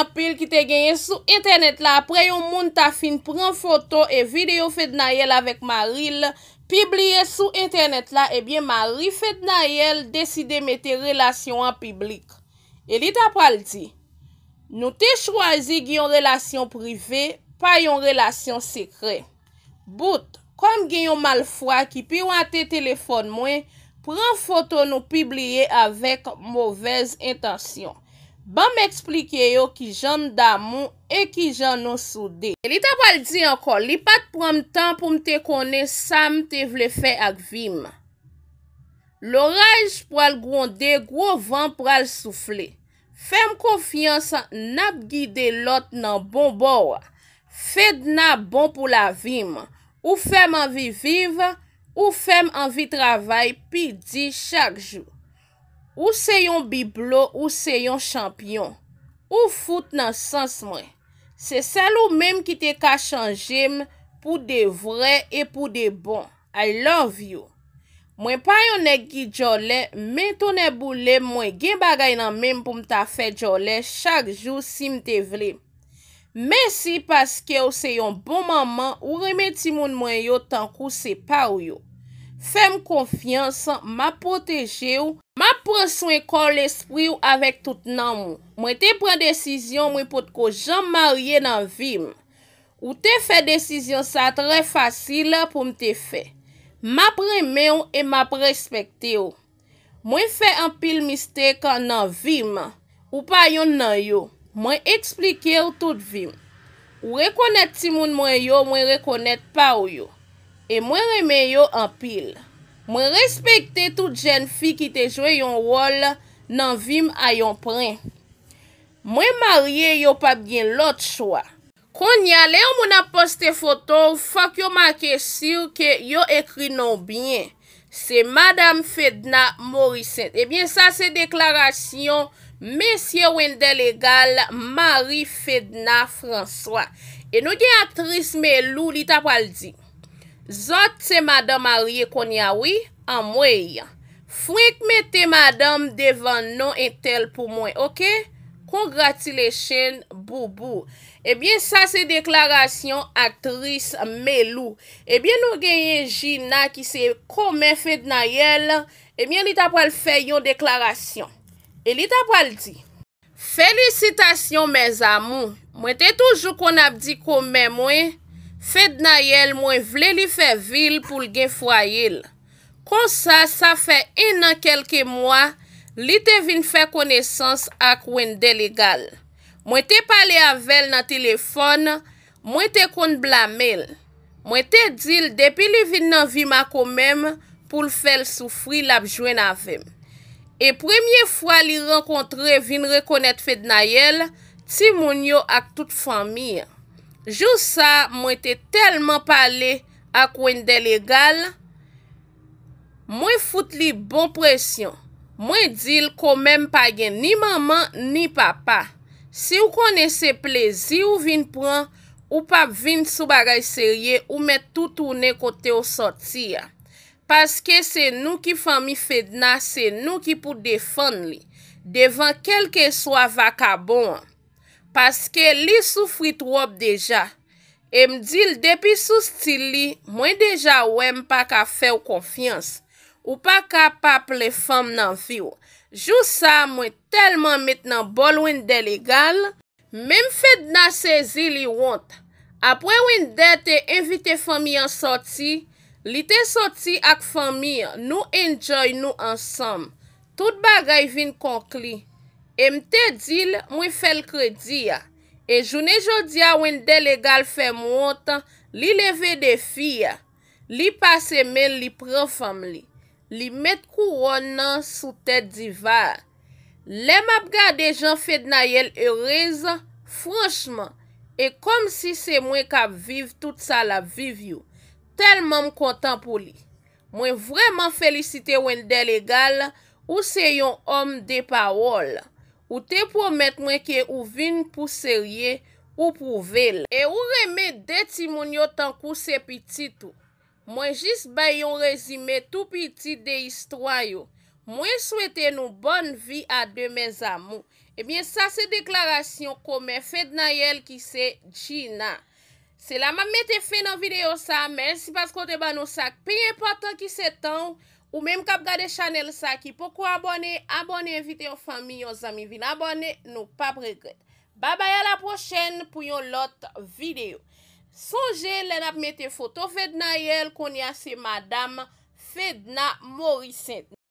apil ki te genye sou internet la apre yon moun ta fin pran foto e video fet na yel avek Maril pibliye sou internet la ebyen Maril fet na yel deside mete relasyon an piblik e li ta pral di nou te chwazi genyon relasyon prive pa yon relasyon sekre bout, kom genyon mal fwa ki pi wan te telefon mwen pran foto nou pibliye avek mouvez intasyon Ba m eksplike yo ki jan damou e ki jan nou soude. Li tabal di anko, li pat pranm tan pou m te kone sa m te vle fe ak vim. Lo raj pou al gwonde, gwo van pou al soufle. Fem konfiansan nap gide lot nan bon bowa. Fed nan bon pou la vim. Ou fem anvi vive, ou fem anvi travay pi di chak jou. Ou se yon biblo, ou se yon champyon. Ou foute nan sens mwen. Se sel ou mèm ki te ka chanjim pou de vre e pou de bon. I love you. Mwen pa yon negi djole, mwen ton e boule mwen gen bagay nan mèm pou mta fe djole chak jou si mte vle. Mèsi paske ou se yon bon maman ou reme timoun mwen yo tankou se pa ou yo. Fèm konfians, ma poteje ou, ma preswen kon l'espri ou avèk tout nan mou. Mwen te pren desisyon mwen pote ko jan marye nan vim. Ou te fè desisyon sa trè fasyl pou mte fè. Ma premen ou e ma prespekte ou. Mwen fè an pil mistèk nan vim ou pa yon nan yo. Mwen eksplike ou tout vim. Ou rekonèt ti moun mwen yo, mwen rekonèt pa ou yo. E mwen reme yo anpil. Mwen respekte tout jen fi ki te jwe yon wol nan vim a yon pren. Mwen marye yo pa bgen lot chwa. Kon nye ale, yo mwen aposte foton, fok yo make sir ke yo ekri non bjen. Se Madame Fedna Morissette. Ebyen sa se deklarasyon, mesye wende legal, Marie Fedna François. E nou gen aktris me lou li tapal dik. Zot se madame a rye kon ya wi, an mwe yon. Fwenk me te madame devan non entel pou mwen, ok? Kongrati le chen, bou bou. Ebyen sa se deklarasyon aktris melou. Ebyen nou genye jina ki se kome fèd na yel, ebyen li ta pral fè yon deklarasyon. E li ta pral di. Felicitasyon, mez amou. Mwen te toujou kon ap di kome mwen, Fèd na yel mwen vle li fè vil pou l gen fwa yel. Kon sa, sa fè en nan kelke mwa, li te vin fè konesans akwen delegal. Mwen te pale avèl nan telefon, mwen te kon blamel. Mwen te dil depi li vin nan vima komem pou l fèl soufri labjwen avèm. E premye fwa li renkontre vin rekonèt fèd na yel, ti moun yo ak tout fami ya. Jous sa, mwen te telman pale akwen delegal, mwen foute li bon presyon. Mwen dil kon menm pa gen ni maman ni papa. Si ou konese plezi ou vin pran, ou pap vin sou bagaj serye ou met tout ou ne kote ou sotia. Paske se nou ki fami fedna, se nou ki pou defon li, devan kelke swa vakabon an. Paske li soufrit wop deja. E mdil depi sou stili, mwen deja wèm pa ka fèw konfians. Ou pa ka pa ple fèm nan viw. Jou sa mwen telman met nan bol wèn delegal. Mèm fèd nan sezi li wot. Apre wèn dete envite fèm yon soti, li te soti ak fèm yon nou enjoy nou ansam. Tout bagay vin konkli. E mte dil mwen fel kredi ya. E jounen jodi ya ouen delegal fe mwantan li leve de fi ya. Li pase men li pran fam li. Li met kou ron nan sou tet divar. Le map gade jan fed na yel e reza. Franchman, e kom si se mwen kap viv tout sa la viv yo. Telman m kontan pou li. Mwen vreman felicite ouen delegal ou se yon om de pawol. Ou te promet mwen ke ou vin pou serye ou pou vel. E ou reme deti moun yo tankou se piti tou. Mwen jis bay yon rezime tou piti de istwayo. Mwen souwete nou bonn vi a de mez amou. Ebyen sa se deklarasyon kome fed na yel ki se djina. Se la mame te fe nan videyo sa, mersi paskote ba nou sak. Pi e patan ki se tang. Ou menm kap gade chanel sa ki pokou abone, abone evite yon fami, yon zami vin abone, nou pa pregret. Baba ya la prochen pou yon lot videyo. Sonje lè la p mette foto fedna yel konya se madame fedna morisette.